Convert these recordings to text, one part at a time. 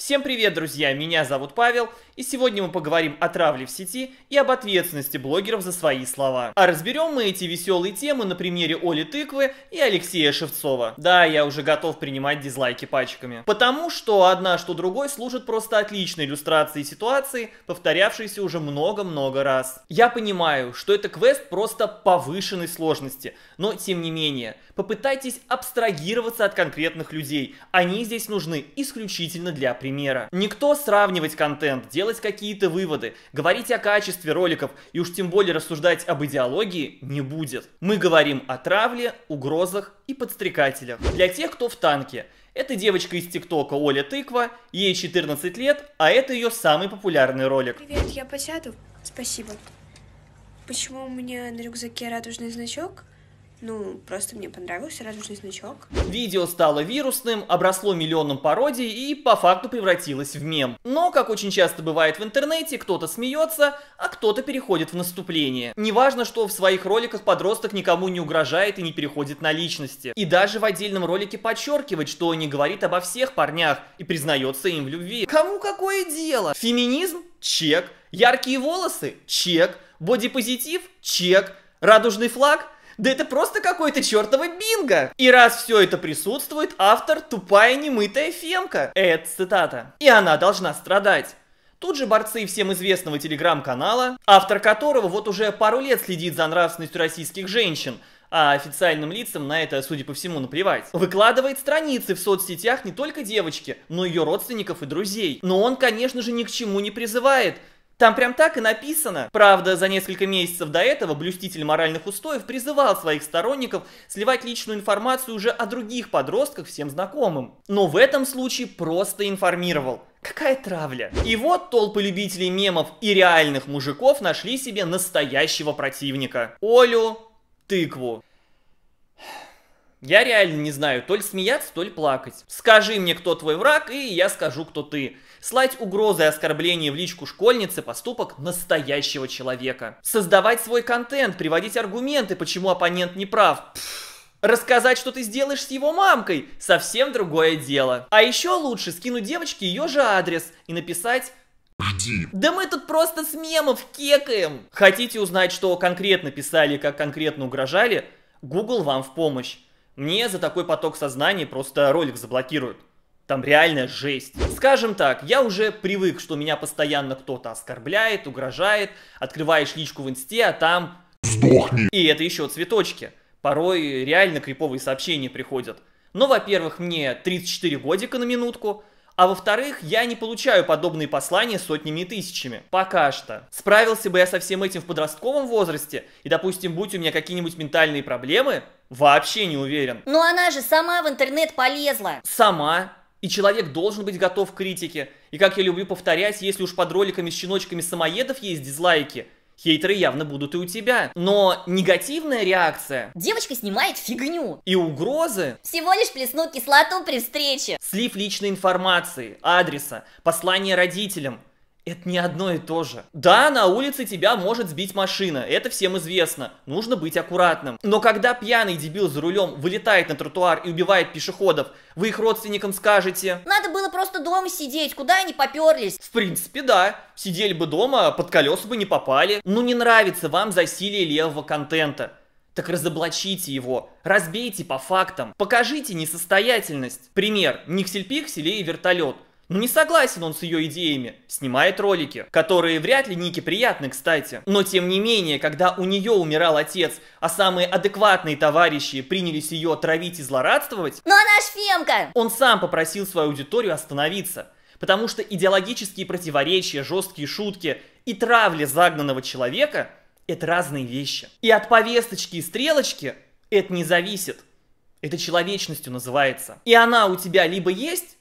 Всем привет, друзья! Меня зовут Павел, и сегодня мы поговорим о травле в сети и об ответственности блогеров за свои слова. А разберем мы эти веселые темы на примере Оли Тыквы и Алексея Шевцова. Да, я уже готов принимать дизлайки пачками. Потому что одна, что другой служит просто отличной иллюстрацией ситуации, повторявшейся уже много-много раз. Я понимаю, что это квест просто повышенной сложности, но тем не менее – попытайтесь абстрагироваться от конкретных людей. Они здесь нужны исключительно для примера. Никто сравнивать контент, делать какие-то выводы, говорить о качестве роликов и уж тем более рассуждать об идеологии не будет. Мы говорим о травле, угрозах и подстрекателях. Для тех, кто в танке. Это девочка из ТикТока Оля Тыква, ей 14 лет, а это ее самый популярный ролик. Привет, я посяду. Спасибо. Почему у меня на рюкзаке радужный значок? Ну, просто мне понравился радужный значок. Видео стало вирусным, обросло миллионом пародий и по факту превратилось в мем. Но, как очень часто бывает в интернете, кто-то смеется, а кто-то переходит в наступление. Неважно, что в своих роликах подросток никому не угрожает и не переходит на личности. И даже в отдельном ролике подчеркивает, что не говорит обо всех парнях и признается им в любви. Кому какое дело? Феминизм? Чек. Яркие волосы? Чек. Бодипозитив? Чек. Радужный флаг? Да это просто какой-то чертово бинго. И раз все это присутствует, автор тупая немытая фемка. Это цитата. И она должна страдать. Тут же борцы всем известного телеграм-канала, автор которого вот уже пару лет следит за нравственностью российских женщин, а официальным лицам на это, судя по всему, наплевать. Выкладывает страницы в соцсетях не только девочки, но и ее родственников и друзей. Но он, конечно же, ни к чему не призывает, там прям так и написано. Правда, за несколько месяцев до этого блюститель моральных устоев призывал своих сторонников сливать личную информацию уже о других подростках всем знакомым. Но в этом случае просто информировал. Какая травля? И вот толпы любителей мемов и реальных мужиков нашли себе настоящего противника. Олю Тыкву. Я реально не знаю, то ли смеяться, то ли плакать. Скажи мне, кто твой враг, и я скажу, кто ты. Слать угрозы и оскорбления в личку школьницы – поступок настоящего человека. Создавать свой контент, приводить аргументы, почему оппонент не прав. Рассказать, что ты сделаешь с его мамкой, совсем другое дело. А еще лучше скинуть девочке ее же адрес и написать Жди. Да мы тут просто с мемов кекаем. Хотите узнать, что конкретно писали, как конкретно угрожали? Google вам в помощь. Мне за такой поток сознания просто ролик заблокируют. Там реальная жесть. Скажем так, я уже привык, что меня постоянно кто-то оскорбляет, угрожает. Открываешь личку в инсте, а там... Сдохни! И это еще цветочки. Порой реально криповые сообщения приходят. Но, ну, во-первых, мне 34 годика на минутку, а во-вторых, я не получаю подобные послания сотнями и тысячами. Пока что. Справился бы я со всем этим в подростковом возрасте, и, допустим, будь у меня какие-нибудь ментальные проблемы, Вообще не уверен. Но ну, она же сама в интернет полезла. Сама? И человек должен быть готов к критике. И как я люблю повторять, если уж под роликами с щеночками самоедов есть дизлайки, хейтеры явно будут и у тебя. Но негативная реакция... Девочка снимает фигню. И угрозы... Всего лишь плеснул кислоту при встрече. Слив личной информации, адреса, послание родителям, это не одно и то же. Да, на улице тебя может сбить машина, это всем известно. Нужно быть аккуратным. Но когда пьяный дебил за рулем вылетает на тротуар и убивает пешеходов, вы их родственникам скажете... Надо было просто дома сидеть, куда они поперлись? В принципе, да. Сидели бы дома, под колеса бы не попали. Но ну, не нравится вам засилие левого контента. Так разоблачите его, разбейте по фактам, покажите несостоятельность. Пример, Никсель Пиксель и вертолет – ну, не согласен он с ее идеями, снимает ролики, которые вряд ли Нике приятны, кстати. Но тем не менее, когда у нее умирал отец, а самые адекватные товарищи принялись ее травить и злорадствовать... Но ну, она ж фемка! Он сам попросил свою аудиторию остановиться. Потому что идеологические противоречия, жесткие шутки и травли загнанного человека – это разные вещи. И от повесточки и стрелочки это не зависит. Это человечностью называется. И она у тебя либо есть,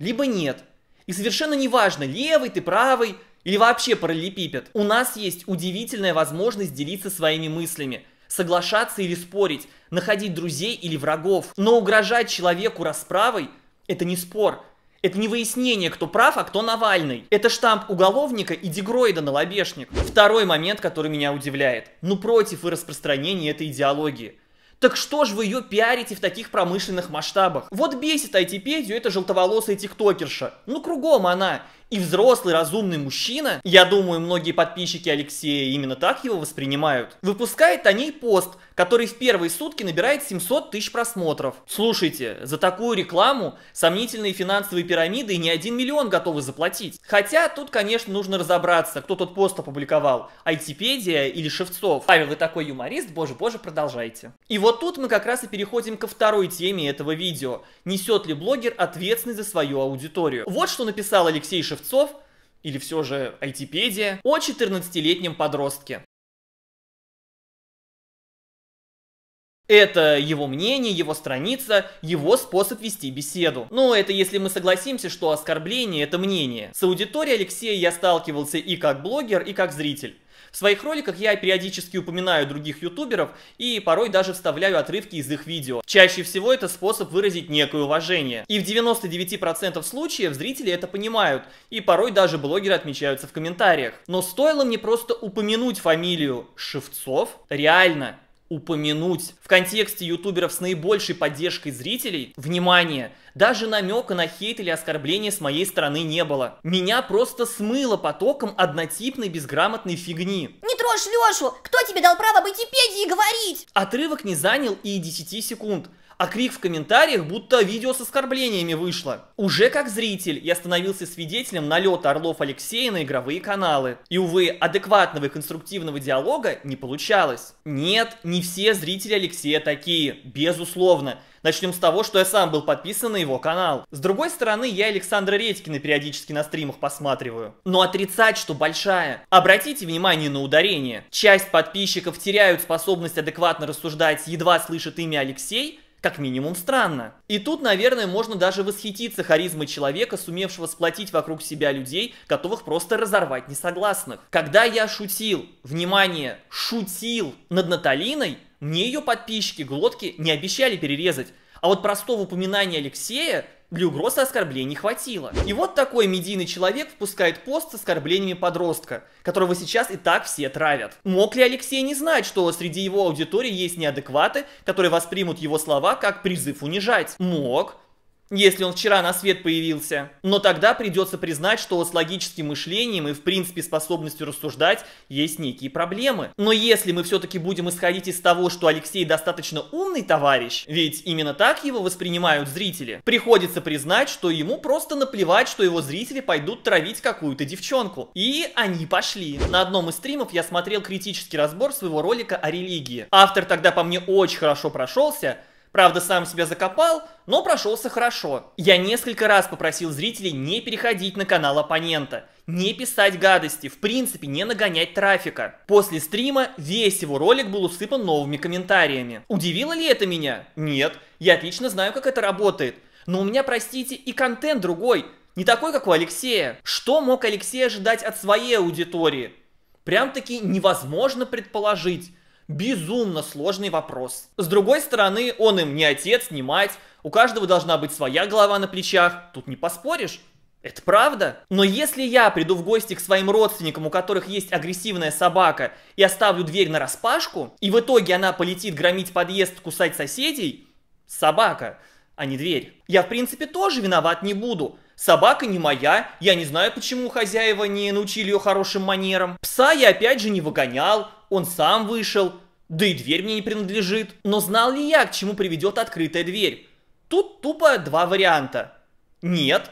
либо нет – и совершенно неважно, левый ты, правый или вообще параллелепипед. У нас есть удивительная возможность делиться своими мыслями, соглашаться или спорить, находить друзей или врагов. Но угрожать человеку расправой – это не спор, это не выяснение, кто прав, а кто Навальный. Это штамп уголовника и дегроида на лобешник. Второй момент, который меня удивляет. Ну против и распространения этой идеологии. Так что же вы ее пиарите в таких промышленных масштабах? Вот бесит айтипедию эта желтоволосая тиктокерша. Ну кругом она. И взрослый, разумный мужчина, я думаю, многие подписчики Алексея именно так его воспринимают, выпускает о ней пост, который в первые сутки набирает 700 тысяч просмотров. Слушайте, за такую рекламу сомнительные финансовые пирамиды и не один миллион готовы заплатить. Хотя тут, конечно, нужно разобраться, кто тот пост опубликовал, Айтипедия или Шевцов. Павел, вы такой юморист, боже-боже, продолжайте. И вот тут мы как раз и переходим ко второй теме этого видео. Несет ли блогер ответственность за свою аудиторию? Вот что написал Алексей Шевцов Живцов или все же айтипедия о 14-летнем подростке. Это его мнение, его страница, его способ вести беседу. Но это если мы согласимся, что оскорбление – это мнение. С аудиторией Алексея я сталкивался и как блогер, и как зритель. В своих роликах я периодически упоминаю других ютуберов и порой даже вставляю отрывки из их видео. Чаще всего это способ выразить некое уважение. И в 99% случаев зрители это понимают, и порой даже блогеры отмечаются в комментариях. Но стоило мне просто упомянуть фамилию Шевцов, реально упомянуть в контексте ютуберов с наибольшей поддержкой зрителей, внимание, даже намека на хейт или оскорбление с моей стороны не было. Меня просто смыло потоком однотипной безграмотной фигни. Не трожь Лешу! Кто тебе дал право об Этипедии говорить? Отрывок не занял и 10 секунд а крик в комментариях, будто видео с оскорблениями вышло. Уже как зритель я становился свидетелем налета Орлов Алексея на игровые каналы. И, увы, адекватного и конструктивного диалога не получалось. Нет, не все зрители Алексея такие, безусловно. Начнем с того, что я сам был подписан на его канал. С другой стороны, я Александра Редькина периодически на стримах посматриваю. Но отрицать, что большая. Обратите внимание на ударение. Часть подписчиков теряют способность адекватно рассуждать, едва слышат имя Алексей, как минимум странно. И тут, наверное, можно даже восхититься харизмой человека, сумевшего сплотить вокруг себя людей, готовых просто разорвать несогласных. Когда я шутил, внимание, шутил над Наталиной, мне ее подписчики глотки не обещали перерезать. А вот простого упоминания Алексея для угроз оскорблений хватило. И вот такой медийный человек впускает пост с оскорблениями подростка, которого сейчас и так все травят. Мог ли Алексей не знать, что среди его аудитории есть неадекваты, которые воспримут его слова как призыв унижать? Мог если он вчера на свет появился. Но тогда придется признать, что с логическим мышлением и в принципе способностью рассуждать есть некие проблемы. Но если мы все-таки будем исходить из того, что Алексей достаточно умный товарищ, ведь именно так его воспринимают зрители, приходится признать, что ему просто наплевать, что его зрители пойдут травить какую-то девчонку. И они пошли. На одном из стримов я смотрел критический разбор своего ролика о религии. Автор тогда по мне очень хорошо прошелся, Правда, сам себя закопал, но прошелся хорошо. Я несколько раз попросил зрителей не переходить на канал оппонента, не писать гадости, в принципе не нагонять трафика. После стрима весь его ролик был усыпан новыми комментариями. Удивило ли это меня? Нет, я отлично знаю, как это работает. Но у меня, простите, и контент другой, не такой, как у Алексея. Что мог Алексей ожидать от своей аудитории? Прям-таки невозможно предположить. Безумно сложный вопрос. С другой стороны, он им не отец, не мать. У каждого должна быть своя голова на плечах. Тут не поспоришь. Это правда? Но если я приду в гости к своим родственникам, у которых есть агрессивная собака, и оставлю дверь на распашку, и в итоге она полетит громить подъезд, кусать соседей, собака, а не дверь. Я, в принципе, тоже виноват не буду. Собака не моя, я не знаю, почему хозяева не научили ее хорошим манерам. Пса я опять же не выгонял, он сам вышел, да и дверь мне не принадлежит. Но знал ли я, к чему приведет открытая дверь? Тут тупо два варианта. Нет,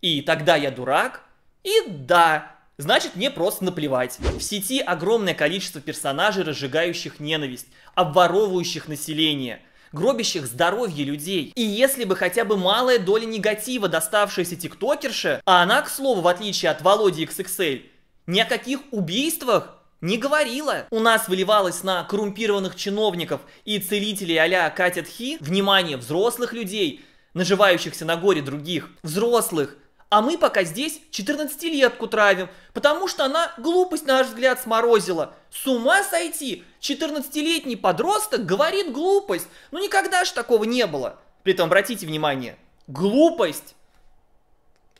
и тогда я дурак, и да, значит мне просто наплевать. В сети огромное количество персонажей, разжигающих ненависть, обворовывающих население – гробящих здоровье людей. И если бы хотя бы малая доля негатива, доставшаяся тиктокерше, а она, к слову, в отличие от Володи XXL, ни о каких убийствах не говорила. У нас выливалось на коррумпированных чиновников и целителей а-ля Катя Тхи внимание взрослых людей, наживающихся на горе других. Взрослых. А мы пока здесь 14-летку травим, потому что она глупость, на наш взгляд, сморозила. С ума сойти! 14-летний подросток говорит глупость. Ну никогда ж такого не было. При этом обратите внимание, глупость,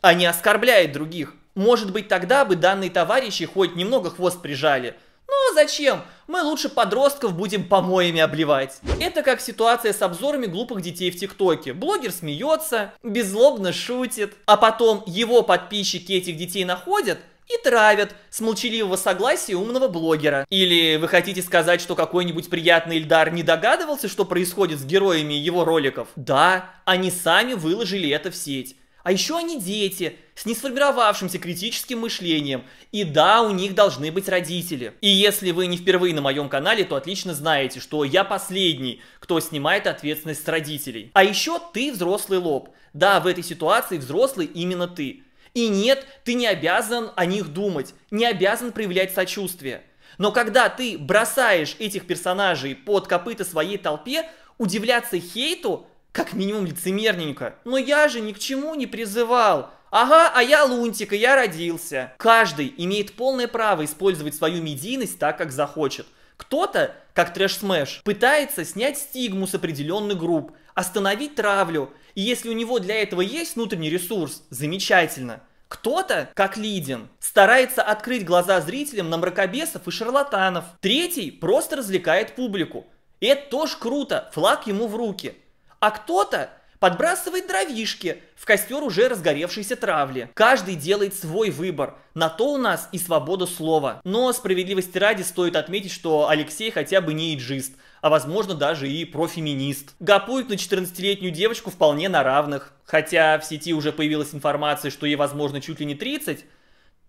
а не оскорбляет других. Может быть, тогда бы данные товарищи хоть немного хвост прижали. Ну а зачем? Мы лучше подростков будем помоями обливать. Это как ситуация с обзорами глупых детей в ТикТоке. Блогер смеется, беззлобно шутит, а потом его подписчики этих детей находят и травят с молчаливого согласия умного блогера. Или вы хотите сказать, что какой-нибудь приятный Ильдар не догадывался, что происходит с героями его роликов? Да, они сами выложили это в сеть. А еще они дети, с несформировавшимся критическим мышлением. И да, у них должны быть родители. И если вы не впервые на моем канале, то отлично знаете, что я последний, кто снимает ответственность с родителей. А еще ты взрослый лоб. Да, в этой ситуации взрослый именно ты. И нет, ты не обязан о них думать, не обязан проявлять сочувствие. Но когда ты бросаешь этих персонажей под копыта своей толпе, удивляться хейту – как минимум лицемерненько. Но я же ни к чему не призывал. Ага, а я лунтик, и я родился. Каждый имеет полное право использовать свою медийность так, как захочет. Кто-то, как Трэш Смэш, пытается снять стигму с определенных групп, остановить травлю, и если у него для этого есть внутренний ресурс, замечательно. Кто-то, как Лидин, старается открыть глаза зрителям на мракобесов и шарлатанов. Третий просто развлекает публику. И это тоже круто, флаг ему в руки а кто-то подбрасывает дровишки в костер уже разгоревшейся травли. Каждый делает свой выбор, на то у нас и свобода слова. Но справедливости ради стоит отметить, что Алексей хотя бы не иджист, а возможно даже и профеминист. Гапует на 14-летнюю девочку вполне на равных. Хотя в сети уже появилась информация, что ей возможно чуть ли не 30,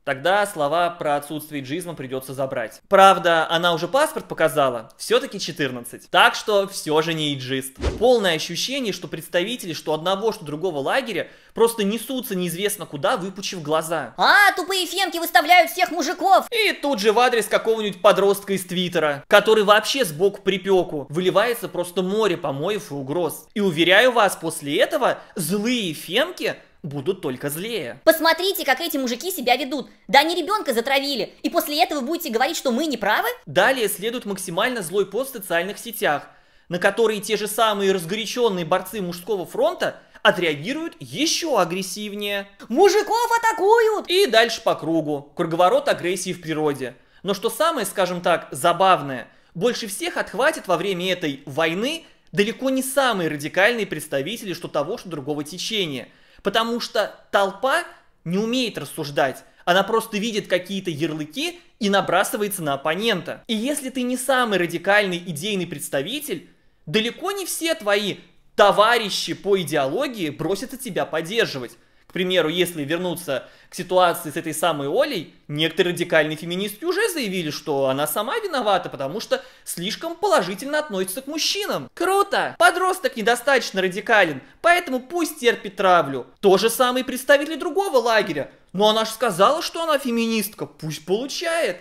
Тогда слова про отсутствие джизма придется забрать. Правда, она уже паспорт показала, все-таки 14. Так что все же не иджист. Полное ощущение, что представители что одного, что другого лагеря просто несутся неизвестно куда, выпучив глаза. А, тупые фемки выставляют всех мужиков! И тут же в адрес какого-нибудь подростка из Твиттера, который вообще сбоку припеку, выливается просто море помоев и угроз. И уверяю вас, после этого злые фемки будут только злее. Посмотрите, как эти мужики себя ведут. Да они ребенка затравили. И после этого будете говорить, что мы не правы? Далее следует максимально злой пост в социальных сетях, на которые те же самые разгоряченные борцы мужского фронта отреагируют еще агрессивнее. Мужиков атакуют! И дальше по кругу. Круговорот агрессии в природе. Но что самое, скажем так, забавное, больше всех отхватит во время этой войны далеко не самые радикальные представители что того, что другого течения – Потому что толпа не умеет рассуждать. Она просто видит какие-то ярлыки и набрасывается на оппонента. И если ты не самый радикальный идейный представитель, далеко не все твои товарищи по идеологии бросятся тебя поддерживать. К примеру, если вернуться к ситуации с этой самой Олей, некоторые радикальные феминистки уже заявили, что она сама виновата, потому что слишком положительно относится к мужчинам. Круто! Подросток недостаточно радикален, поэтому пусть терпит травлю. То же самое представители другого лагеря. Но она же сказала, что она феминистка, пусть получает.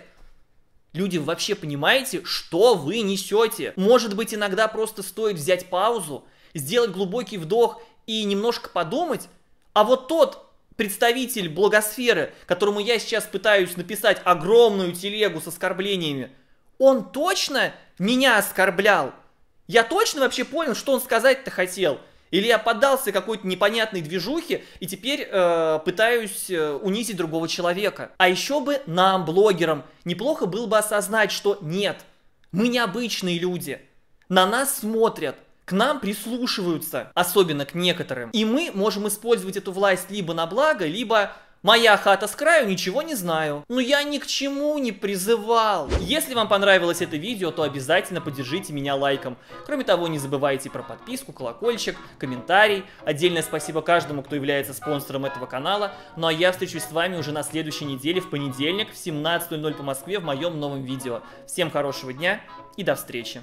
Люди, вы вообще понимаете, что вы несете? Может быть, иногда просто стоит взять паузу, сделать глубокий вдох и немножко подумать, а вот тот представитель благосферы, которому я сейчас пытаюсь написать огромную телегу с оскорблениями, он точно меня оскорблял? Я точно вообще понял, что он сказать-то хотел? Или я поддался какой-то непонятной движухе и теперь э, пытаюсь э, унизить другого человека? А еще бы нам, блогерам, неплохо было бы осознать, что нет, мы необычные люди. На нас смотрят, к нам прислушиваются, особенно к некоторым. И мы можем использовать эту власть либо на благо, либо Моя хата с краю, ничего не знаю. Но я ни к чему не призывал. Если вам понравилось это видео, то обязательно поддержите меня лайком. Кроме того, не забывайте про подписку, колокольчик, комментарий. Отдельное спасибо каждому, кто является спонсором этого канала. Ну а я встречусь с вами уже на следующей неделе, в понедельник, в 17.00 по Москве, в моем новом видео. Всем хорошего дня и до встречи.